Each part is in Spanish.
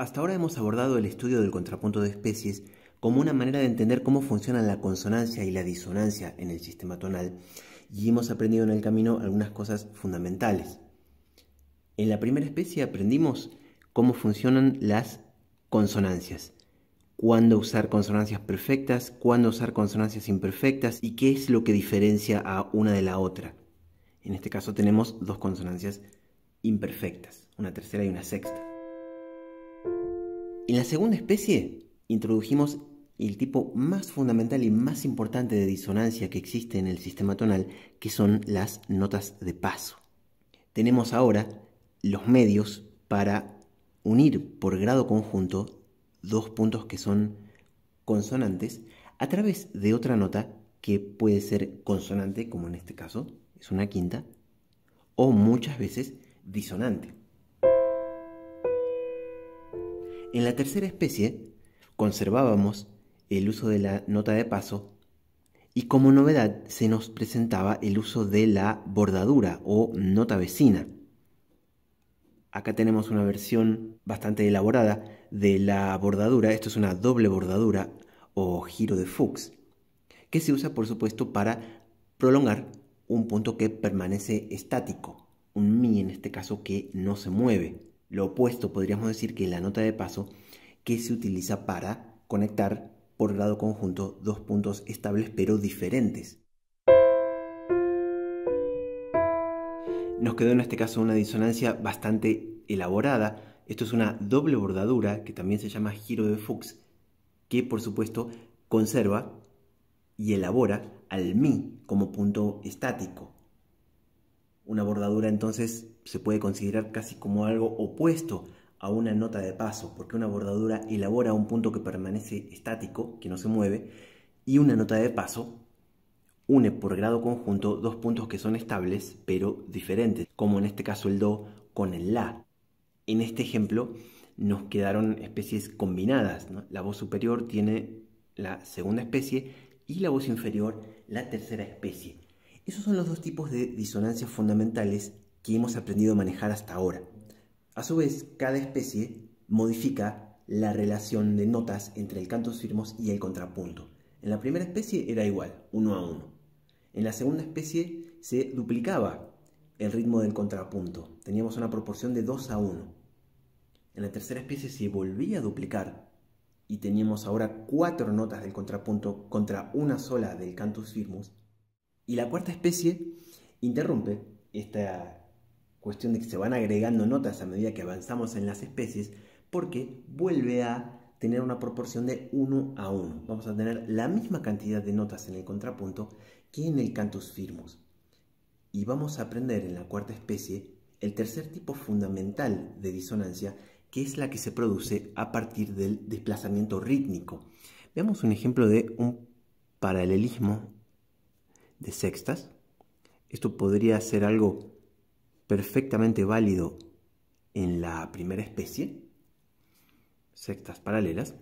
Hasta ahora hemos abordado el estudio del contrapunto de especies como una manera de entender cómo funcionan la consonancia y la disonancia en el sistema tonal y hemos aprendido en el camino algunas cosas fundamentales. En la primera especie aprendimos cómo funcionan las consonancias, cuándo usar consonancias perfectas, cuándo usar consonancias imperfectas y qué es lo que diferencia a una de la otra. En este caso tenemos dos consonancias imperfectas, una tercera y una sexta. En la segunda especie introdujimos el tipo más fundamental y más importante de disonancia que existe en el sistema tonal, que son las notas de paso. Tenemos ahora los medios para unir por grado conjunto dos puntos que son consonantes a través de otra nota que puede ser consonante, como en este caso es una quinta, o muchas veces disonante. En la tercera especie, conservábamos el uso de la nota de paso y como novedad se nos presentaba el uso de la bordadura o nota vecina. Acá tenemos una versión bastante elaborada de la bordadura, esto es una doble bordadura o giro de Fuchs, que se usa por supuesto para prolongar un punto que permanece estático, un mi en este caso que no se mueve lo opuesto, podríamos decir que la nota de paso, que se utiliza para conectar por grado conjunto dos puntos estables pero diferentes. Nos quedó en este caso una disonancia bastante elaborada. Esto es una doble bordadura que también se llama giro de Fuchs, que por supuesto conserva y elabora al mi como punto estático. Una bordadura entonces se puede considerar casi como algo opuesto a una nota de paso, porque una bordadura elabora un punto que permanece estático, que no se mueve, y una nota de paso une por grado conjunto dos puntos que son estables pero diferentes, como en este caso el do con el la. En este ejemplo nos quedaron especies combinadas. La voz superior tiene la segunda especie y la voz inferior la tercera especie. Esos son los dos tipos de disonancias fundamentales que hemos aprendido a manejar hasta ahora. A su vez, cada especie modifica la relación de notas entre el cantus firmus y el contrapunto. En la primera especie era igual, uno a uno. En la segunda especie se duplicaba el ritmo del contrapunto. Teníamos una proporción de 2 a 1. En la tercera especie se volvía a duplicar y teníamos ahora cuatro notas del contrapunto contra una sola del cantus firmus. Y la cuarta especie interrumpe esta cuestión de que se van agregando notas a medida que avanzamos en las especies, porque vuelve a tener una proporción de 1 a 1. Vamos a tener la misma cantidad de notas en el contrapunto que en el cantus firmus. Y vamos a aprender en la cuarta especie el tercer tipo fundamental de disonancia, que es la que se produce a partir del desplazamiento rítmico. Veamos un ejemplo de un paralelismo de sextas. Esto podría ser algo perfectamente válido en la primera especie, sextas paralelas.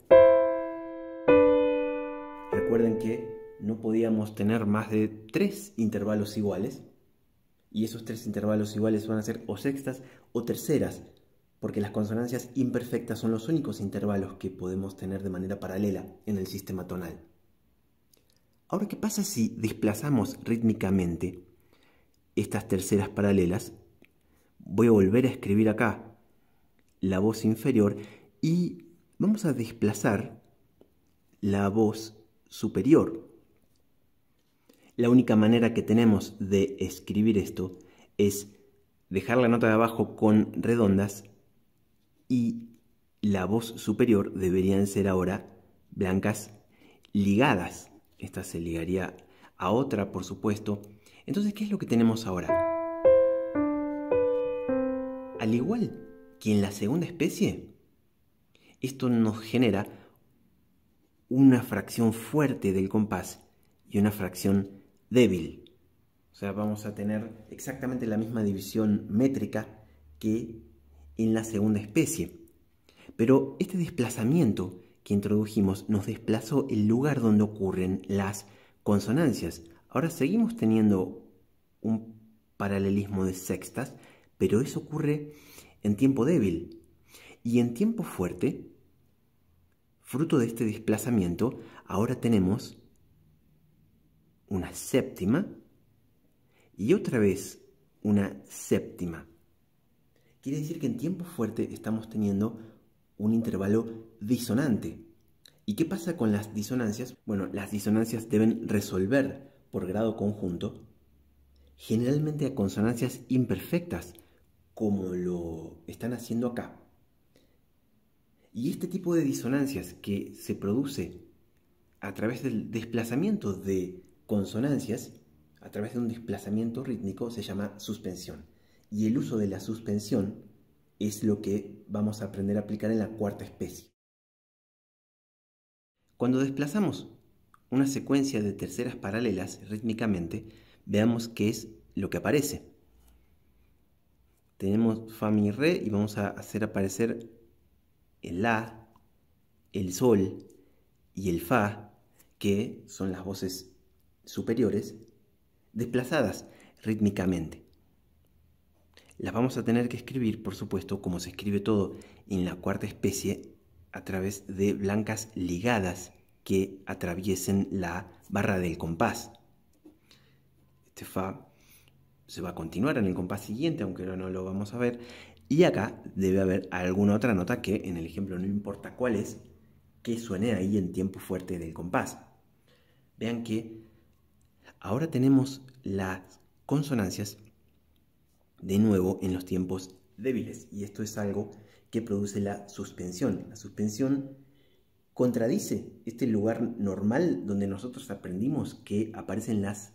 Recuerden que no podíamos tener más de tres intervalos iguales, y esos tres intervalos iguales van a ser o sextas o terceras, porque las consonancias imperfectas son los únicos intervalos que podemos tener de manera paralela en el sistema tonal. Ahora, ¿qué pasa si desplazamos rítmicamente estas terceras paralelas voy a volver a escribir acá la voz inferior y vamos a desplazar la voz superior. La única manera que tenemos de escribir esto es dejar la nota de abajo con redondas y la voz superior deberían ser ahora blancas ligadas. Esta se ligaría a otra, por supuesto. Entonces, ¿qué es lo que tenemos ahora? al igual que en la segunda especie, esto nos genera una fracción fuerte del compás y una fracción débil. O sea, vamos a tener exactamente la misma división métrica que en la segunda especie. Pero este desplazamiento que introdujimos nos desplazó el lugar donde ocurren las consonancias. Ahora seguimos teniendo un paralelismo de sextas, pero eso ocurre en tiempo débil. Y en tiempo fuerte, fruto de este desplazamiento, ahora tenemos una séptima y otra vez una séptima. Quiere decir que en tiempo fuerte estamos teniendo un intervalo disonante. ¿Y qué pasa con las disonancias? Bueno, las disonancias deben resolver por grado conjunto, generalmente a consonancias imperfectas, como lo están haciendo acá. Y este tipo de disonancias que se produce a través del desplazamiento de consonancias, a través de un desplazamiento rítmico, se llama suspensión. Y el uso de la suspensión es lo que vamos a aprender a aplicar en la cuarta especie. Cuando desplazamos una secuencia de terceras paralelas rítmicamente, veamos qué es lo que aparece tenemos fa mi re y vamos a hacer aparecer el la, el sol y el fa, que son las voces superiores, desplazadas rítmicamente. Las vamos a tener que escribir, por supuesto, como se escribe todo en la cuarta especie, a través de blancas ligadas que atraviesen la barra del compás. Este fa se va a continuar en el compás siguiente, aunque no lo vamos a ver. Y acá debe haber alguna otra nota que en el ejemplo no importa cuál es, que suene ahí en tiempo fuerte del compás. Vean que ahora tenemos las consonancias de nuevo en los tiempos débiles. Y esto es algo que produce la suspensión. La suspensión contradice este lugar normal donde nosotros aprendimos que aparecen las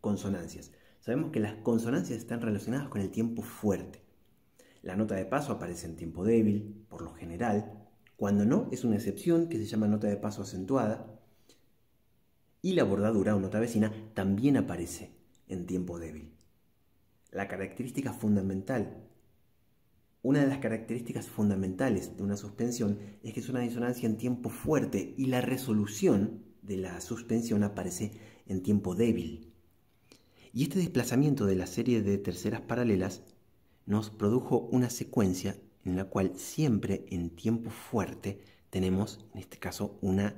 consonancias sabemos que las consonancias están relacionadas con el tiempo fuerte. La nota de paso aparece en tiempo débil, por lo general. Cuando no, es una excepción que se llama nota de paso acentuada. Y la bordadura o nota vecina también aparece en tiempo débil. La característica fundamental, una de las características fundamentales de una suspensión es que es una disonancia en tiempo fuerte y la resolución de la suspensión aparece en tiempo débil. Y este desplazamiento de la serie de terceras paralelas nos produjo una secuencia en la cual siempre en tiempo fuerte tenemos, en este caso, una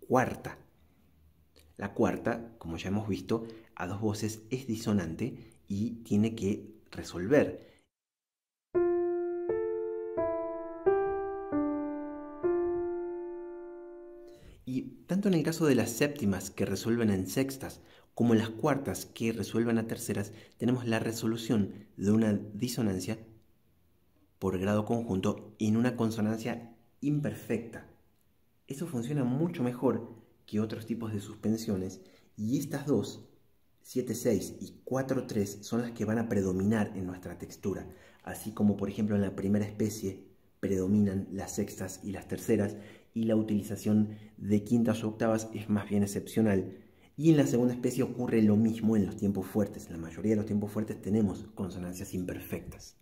cuarta. La cuarta, como ya hemos visto, a dos voces es disonante y tiene que resolver. Y tanto en el caso de las séptimas que resuelven en sextas como en las cuartas que resuelven a terceras, tenemos la resolución de una disonancia por grado conjunto en una consonancia imperfecta. Eso funciona mucho mejor que otros tipos de suspensiones y estas dos, 7-6 y 4-3, son las que van a predominar en nuestra textura, así como por ejemplo en la primera especie predominan las sextas y las terceras y la utilización de quintas o octavas es más bien excepcional y en la segunda especie ocurre lo mismo en los tiempos fuertes. En la mayoría de los tiempos fuertes tenemos consonancias imperfectas.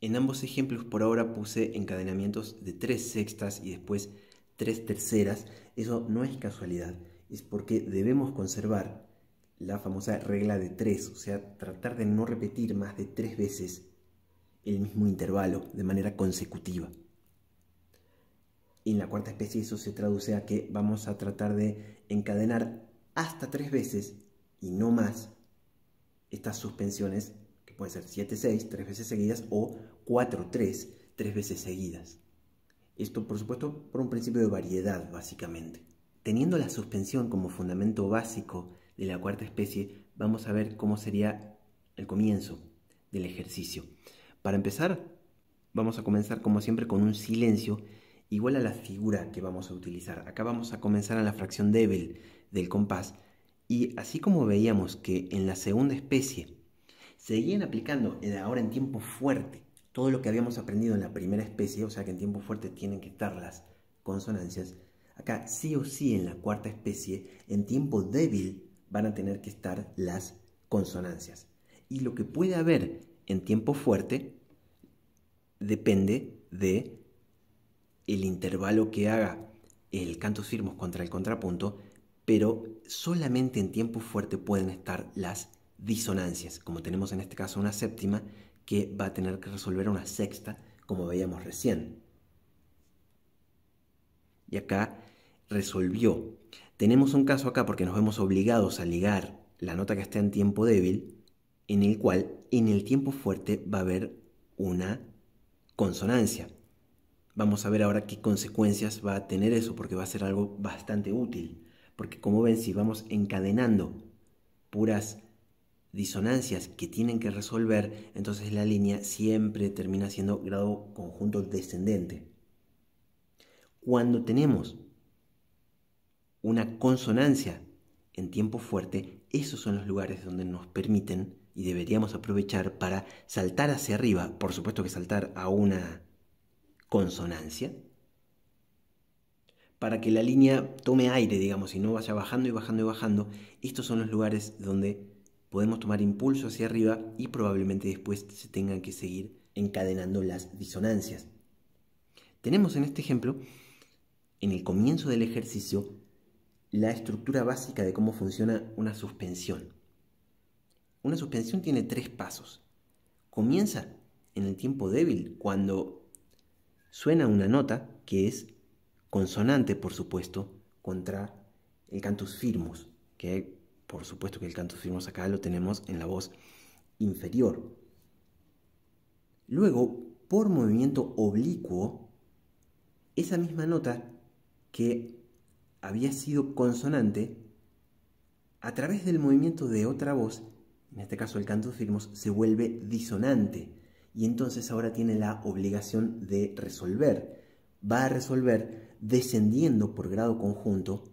En ambos ejemplos por ahora puse encadenamientos de tres sextas y después tres terceras. Eso no es casualidad, es porque debemos conservar la famosa regla de tres, o sea, tratar de no repetir más de tres veces el mismo intervalo de manera consecutiva. En la cuarta especie eso se traduce a que vamos a tratar de encadenar hasta tres veces y no más estas suspensiones, que puede ser 7-6, tres veces seguidas, o 4-3, tres veces seguidas. Esto, por supuesto, por un principio de variedad, básicamente. Teniendo la suspensión como fundamento básico de la cuarta especie, vamos a ver cómo sería el comienzo del ejercicio. Para empezar, vamos a comenzar como siempre con un silencio igual a la figura que vamos a utilizar. Acá vamos a comenzar a la fracción débil del compás y así como veíamos que en la segunda especie seguían aplicando ahora en tiempo fuerte todo lo que habíamos aprendido en la primera especie, o sea que en tiempo fuerte tienen que estar las consonancias, acá sí o sí en la cuarta especie, en tiempo débil van a tener que estar las consonancias. Y lo que puede haber en tiempo fuerte depende de el intervalo que haga el canto firmos contra el contrapunto, pero solamente en tiempo fuerte pueden estar las disonancias, como tenemos en este caso una séptima que va a tener que resolver una sexta, como veíamos recién. Y acá resolvió. Tenemos un caso acá porque nos vemos obligados a ligar la nota que está en tiempo débil, en el cual en el tiempo fuerte va a haber una consonancia. Vamos a ver ahora qué consecuencias va a tener eso, porque va a ser algo bastante útil. Porque como ven, si vamos encadenando puras disonancias que tienen que resolver, entonces la línea siempre termina siendo grado conjunto descendente. Cuando tenemos una consonancia en tiempo fuerte, esos son los lugares donde nos permiten y deberíamos aprovechar para saltar hacia arriba, por supuesto que saltar a una consonancia, para que la línea tome aire, digamos, y no vaya bajando y bajando y bajando, estos son los lugares donde podemos tomar impulso hacia arriba y probablemente después se tengan que seguir encadenando las disonancias. Tenemos en este ejemplo, en el comienzo del ejercicio, la estructura básica de cómo funciona una suspensión. Una suspensión tiene tres pasos. Comienza en el tiempo débil, cuando suena una nota que es consonante, por supuesto, contra el cantus firmus, que por supuesto que el cantus firmus acá lo tenemos en la voz inferior. Luego, por movimiento oblicuo, esa misma nota que había sido consonante, a través del movimiento de otra voz, en este caso el cantus firmus, se vuelve disonante y entonces ahora tiene la obligación de resolver. Va a resolver descendiendo por grado conjunto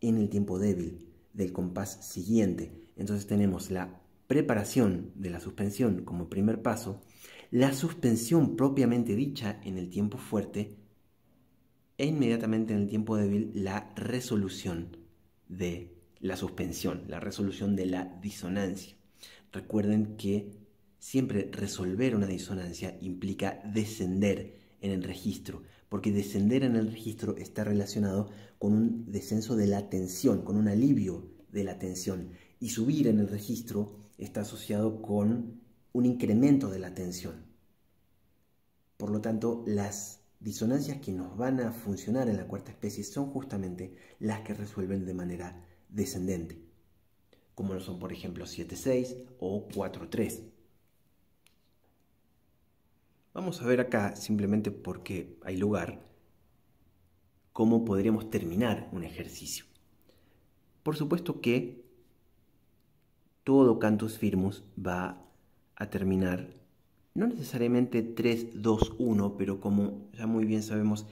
en el tiempo débil del compás siguiente. Entonces tenemos la preparación de la suspensión como primer paso, la suspensión propiamente dicha en el tiempo fuerte e inmediatamente en el tiempo débil la resolución de la suspensión, la resolución de la disonancia. Recuerden que Siempre resolver una disonancia implica descender en el registro, porque descender en el registro está relacionado con un descenso de la tensión, con un alivio de la tensión, y subir en el registro está asociado con un incremento de la tensión. Por lo tanto, las disonancias que nos van a funcionar en la cuarta especie son justamente las que resuelven de manera descendente, como lo son por ejemplo 7-6 o 4-3. Vamos a ver acá, simplemente porque hay lugar, cómo podríamos terminar un ejercicio. Por supuesto que todo cantus firmus va a terminar no necesariamente 3, 2, 1, pero como ya muy bien sabemos,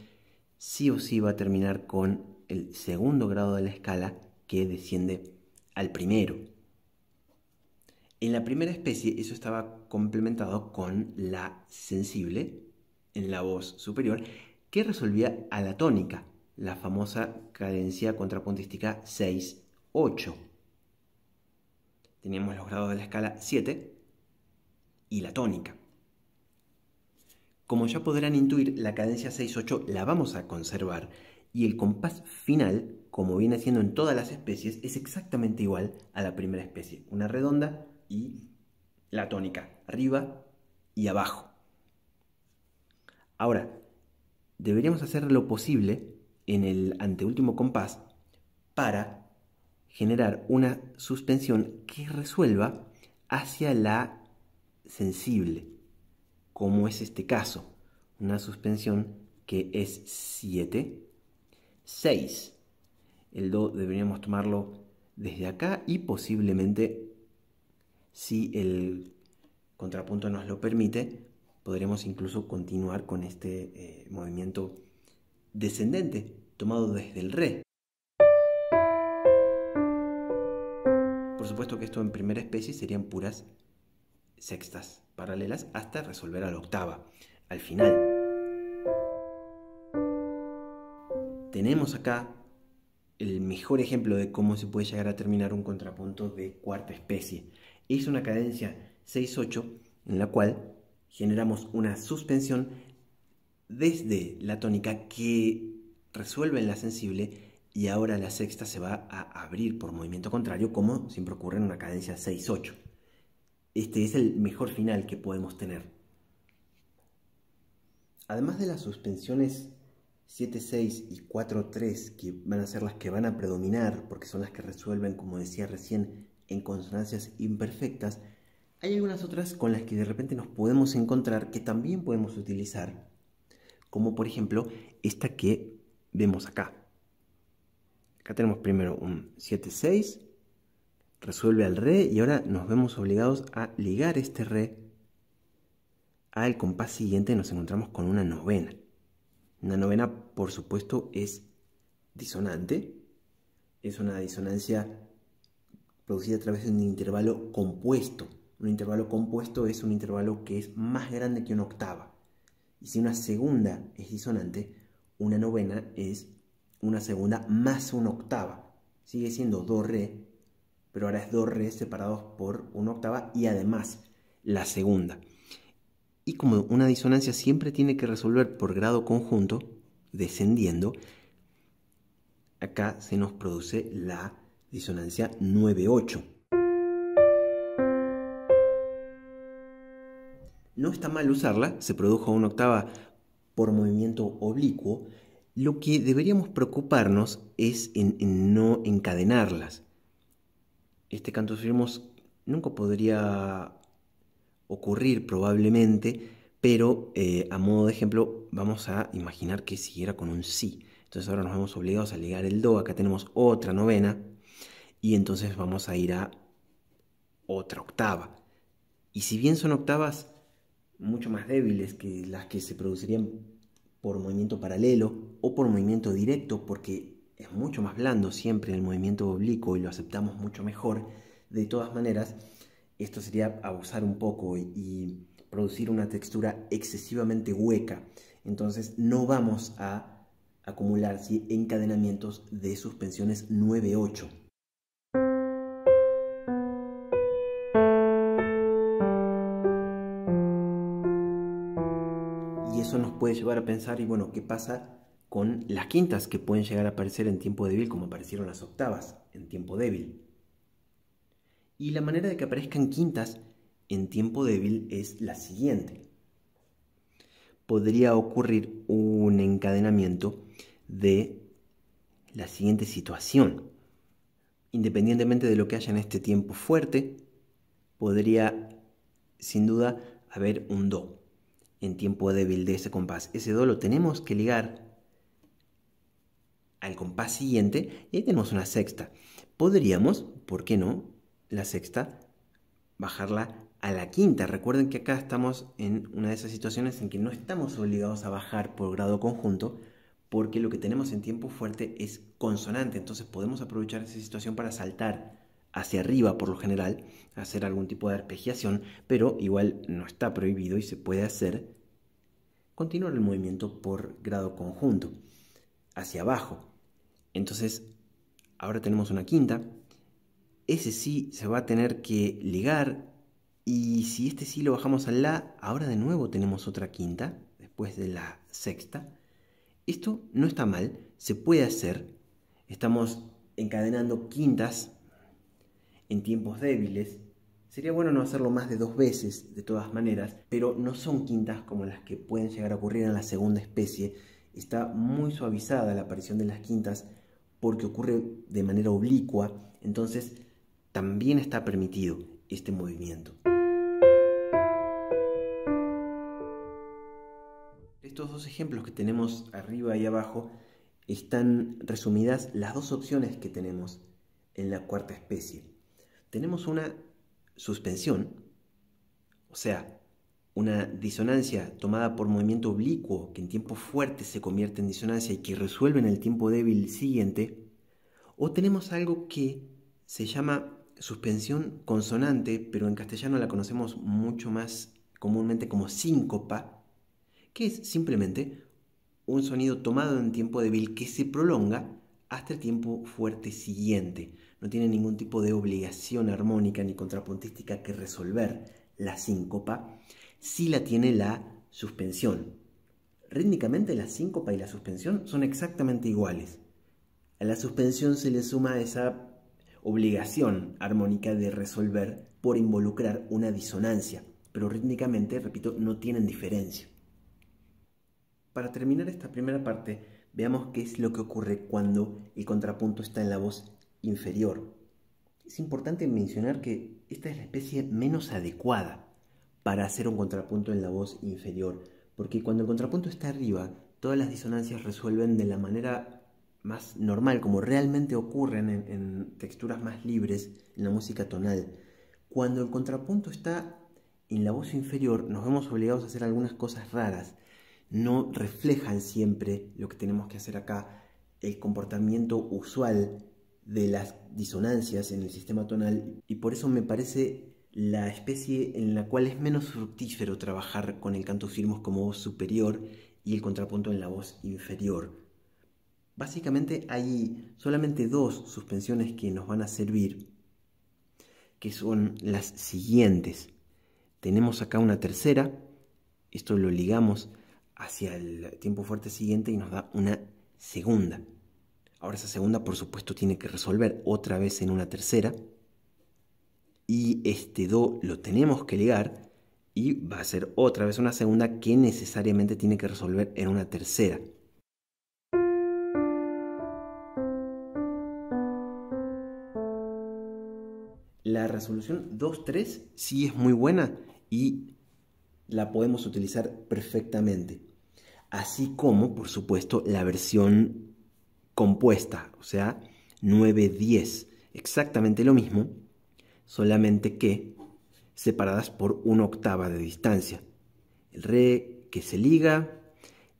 sí o sí va a terminar con el segundo grado de la escala que desciende al primero. En la primera especie eso estaba complementado con la sensible en la voz superior que resolvía a la tónica, la famosa cadencia contrapuntística 6-8. Teníamos los grados de la escala 7 y la tónica. Como ya podrán intuir, la cadencia 6-8 la vamos a conservar y el compás final, como viene siendo en todas las especies, es exactamente igual a la primera especie. Una redonda y la tónica, arriba y abajo. Ahora, deberíamos hacer lo posible en el anteúltimo compás para generar una suspensión que resuelva hacia la sensible, como es este caso, una suspensión que es 7, 6. El do deberíamos tomarlo desde acá y posiblemente si el contrapunto nos lo permite, podremos incluso continuar con este eh, movimiento descendente tomado desde el re. Por supuesto que esto en primera especie serían puras sextas paralelas hasta resolver a la octava, al final. Tenemos acá el mejor ejemplo de cómo se puede llegar a terminar un contrapunto de cuarta especie es una cadencia 6-8 en la cual generamos una suspensión desde la tónica que resuelve en la sensible y ahora la sexta se va a abrir por movimiento contrario como siempre ocurre en una cadencia 6-8. Este es el mejor final que podemos tener. Además de las suspensiones 7-6 y 4-3 que van a ser las que van a predominar porque son las que resuelven, como decía recién, en consonancias imperfectas, hay algunas otras con las que de repente nos podemos encontrar que también podemos utilizar, como por ejemplo esta que vemos acá. Acá tenemos primero un 7-6, resuelve al re y ahora nos vemos obligados a ligar este re al compás siguiente nos encontramos con una novena. Una novena, por supuesto, es disonante, es una disonancia producida a través de un intervalo compuesto. Un intervalo compuesto es un intervalo que es más grande que una octava. Y si una segunda es disonante, una novena es una segunda más una octava. Sigue siendo do re, pero ahora es do re separados por una octava y además la segunda. Y como una disonancia siempre tiene que resolver por grado conjunto, descendiendo, acá se nos produce la disonancia 9-8. No está mal usarla, se produjo una octava por movimiento oblicuo. Lo que deberíamos preocuparnos es en, no encadenarlas. Este canto firmos nunca podría ocurrir probablemente, pero eh, a modo de ejemplo vamos a imaginar que siguiera con un si Entonces ahora nos vamos obligados a ligar el do, acá tenemos otra novena, y entonces vamos a ir a otra octava. Y si bien son octavas mucho más débiles que las que se producirían por movimiento paralelo o por movimiento directo, porque es mucho más blando siempre el movimiento oblicuo y lo aceptamos mucho mejor, de todas maneras, esto sería abusar un poco y, producir una textura excesivamente hueca. Entonces no vamos a acumular encadenamientos de suspensiones 9-8. llevar a pensar, y bueno, ¿qué pasa con las quintas que pueden llegar a aparecer en tiempo débil como aparecieron las octavas en tiempo débil? Y la manera de que aparezcan quintas en tiempo débil es la siguiente. Podría ocurrir un encadenamiento de la siguiente situación. Independientemente de lo que haya en este tiempo fuerte, podría sin duda haber un do en tiempo débil de ese compás. Ese do lo tenemos que ligar al compás siguiente y ahí tenemos una sexta. Podríamos, ¿por qué no? La sexta, bajarla a la quinta. Recuerden que acá estamos en una de esas situaciones en que no estamos obligados a bajar por grado conjunto porque lo que tenemos en tiempo fuerte es consonante. Entonces podemos aprovechar esa situación para saltar hacia arriba por lo general, hacer algún tipo de arpegiación, pero igual no está prohibido y se puede hacer continuar el movimiento por grado conjunto, hacia abajo. Entonces, ahora tenemos una quinta, ese sí se va a tener que ligar y si este sí lo bajamos al la, ahora de nuevo tenemos otra quinta, después de la sexta. Esto no está mal, se puede hacer. Estamos encadenando quintas en tiempos débiles, Sería bueno no hacerlo más de dos veces, de todas maneras, pero no son quintas como las que pueden llegar a ocurrir en la segunda especie. Está muy suavizada la aparición de las quintas porque ocurre de manera oblicua, entonces también está permitido este movimiento. Estos dos ejemplos que tenemos arriba y abajo están resumidas las dos opciones que tenemos en la cuarta especie tenemos una suspensión, o sea, una disonancia tomada por movimiento oblicuo que en tiempo fuerte se convierte en disonancia y que resuelve en el tiempo débil siguiente, o tenemos algo que se llama suspensión consonante, pero en castellano la conocemos mucho más comúnmente como síncopa, que es simplemente un sonido tomado en tiempo débil que se prolonga hasta el tiempo fuerte siguiente no tiene ningún tipo de obligación armónica ni contrapuntística que resolver la síncopa, si la tiene la suspensión. Rítmicamente la síncopa y la suspensión son exactamente iguales. A la suspensión se le suma esa obligación armónica de resolver por involucrar una disonancia, pero rítmicamente, repito, no tienen diferencia. Para terminar esta primera parte, veamos qué es lo que ocurre cuando el contrapunto está en la voz inferior. Es importante mencionar que esta es la especie menos adecuada para hacer un contrapunto en la voz inferior, porque cuando el contrapunto está arriba, todas las disonancias resuelven de la manera más normal, como realmente ocurren en, en texturas más libres en la música tonal. Cuando el contrapunto está en la voz inferior, nos vemos obligados a hacer algunas cosas raras. No reflejan siempre lo que tenemos que hacer acá, el comportamiento usual de las disonancias en el sistema tonal y por eso me parece la especie en la cual es menos fructífero trabajar con el canto firmos como voz superior y el contrapunto en la voz inferior. Básicamente hay solamente dos suspensiones que nos van a servir, que son las siguientes. Tenemos acá una tercera, esto lo ligamos hacia el tiempo fuerte siguiente y nos da una segunda. Ahora esa segunda, por supuesto, tiene que resolver otra vez en una tercera. Y este do lo tenemos que ligar y va a ser otra vez una segunda que necesariamente tiene que resolver en una tercera. La resolución 2-3 sí es muy buena y la podemos utilizar perfectamente. Así como, por supuesto, la versión compuesta, o sea, 9, 10, exactamente lo mismo, solamente que separadas por una octava de distancia. El re que se liga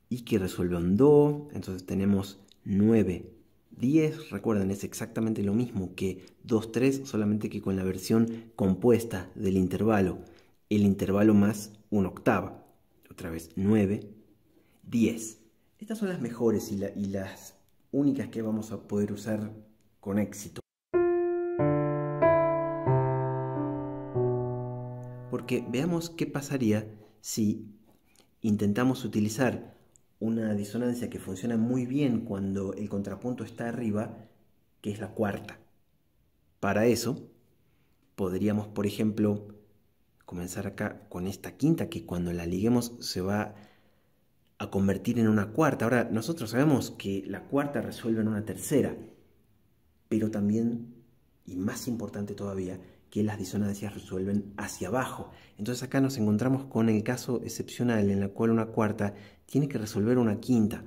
y que resuelve un do, entonces tenemos 9, 10, recuerden, es exactamente lo mismo que 2, 3, solamente que con la versión compuesta del intervalo, el intervalo más una octava, otra vez 9, 10. Estas son las mejores y, y las únicas que vamos a poder usar con éxito. Porque veamos qué pasaría si intentamos utilizar una disonancia que funciona muy bien cuando el contrapunto está arriba, que es la cuarta. Para eso, podríamos, por ejemplo, comenzar acá con esta quinta, que cuando la liguemos se va a convertir en una cuarta. Ahora, nosotros sabemos que la cuarta resuelve en una tercera, pero también, y más importante todavía, que las disonancias resuelven hacia abajo. Entonces acá nos encontramos con el caso excepcional en el cual una cuarta tiene que resolver una quinta.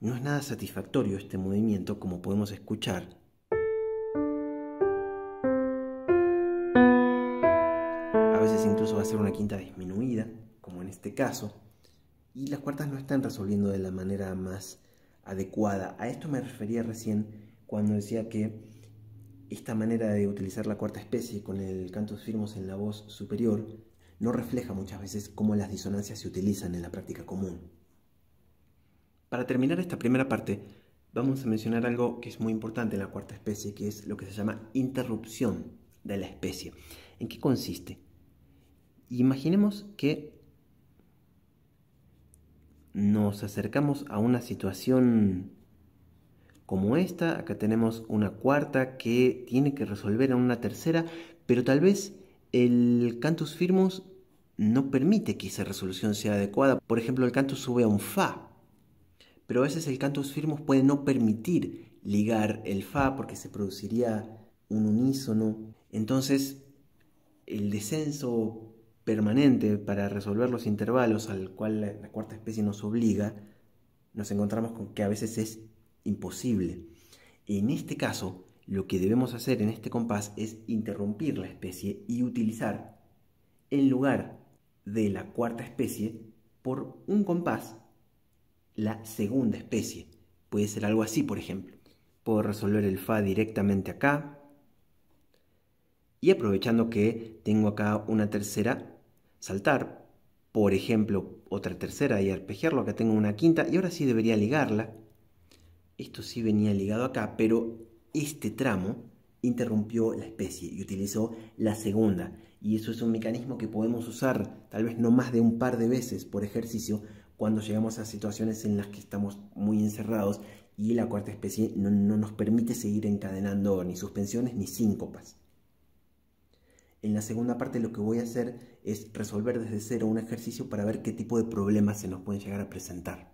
No es nada satisfactorio este movimiento, como podemos escuchar. A veces incluso va a ser una quinta disminuida, como en este caso y las cuartas no están resolviendo de la manera más adecuada. A esto me refería recién cuando decía que esta manera de utilizar la cuarta especie con el cantos firmos en la voz superior no refleja muchas veces cómo las disonancias se utilizan en la práctica común. Para terminar esta primera parte, vamos a mencionar algo que es muy importante en la cuarta especie, que es lo que se llama interrupción de la especie. ¿En qué consiste? Imaginemos que nos acercamos a una situación como esta, acá tenemos una cuarta que tiene que resolver a una tercera, pero tal vez el cantus firmus no permite que esa resolución sea adecuada. Por ejemplo, el cantus sube a un fa, pero a veces el cantus firmus puede no permitir ligar el fa porque se produciría un unísono. Entonces, el descenso permanente para resolver los intervalos al cual la, cuarta especie nos obliga, nos encontramos con que a veces es imposible. En este caso, lo que debemos hacer en este compás es interrumpir la especie y utilizar, en lugar de la cuarta especie, por un compás, la segunda especie. Puede ser algo así, por ejemplo. Puedo resolver el Fa directamente acá, y aprovechando que tengo acá una tercera, saltar, por ejemplo, otra tercera y arpegiarlo. Acá tengo una quinta y ahora sí debería ligarla. Esto sí venía ligado acá, pero este tramo interrumpió la especie y utilizó la segunda. Y eso es un mecanismo que podemos usar tal vez no más de un par de veces por ejercicio cuando llegamos a situaciones en las que estamos muy encerrados y la cuarta especie no, no nos permite seguir encadenando ni suspensiones ni síncopas. En la segunda parte lo que voy a hacer es resolver desde cero un ejercicio para ver qué tipo de problemas se nos pueden llegar a presentar.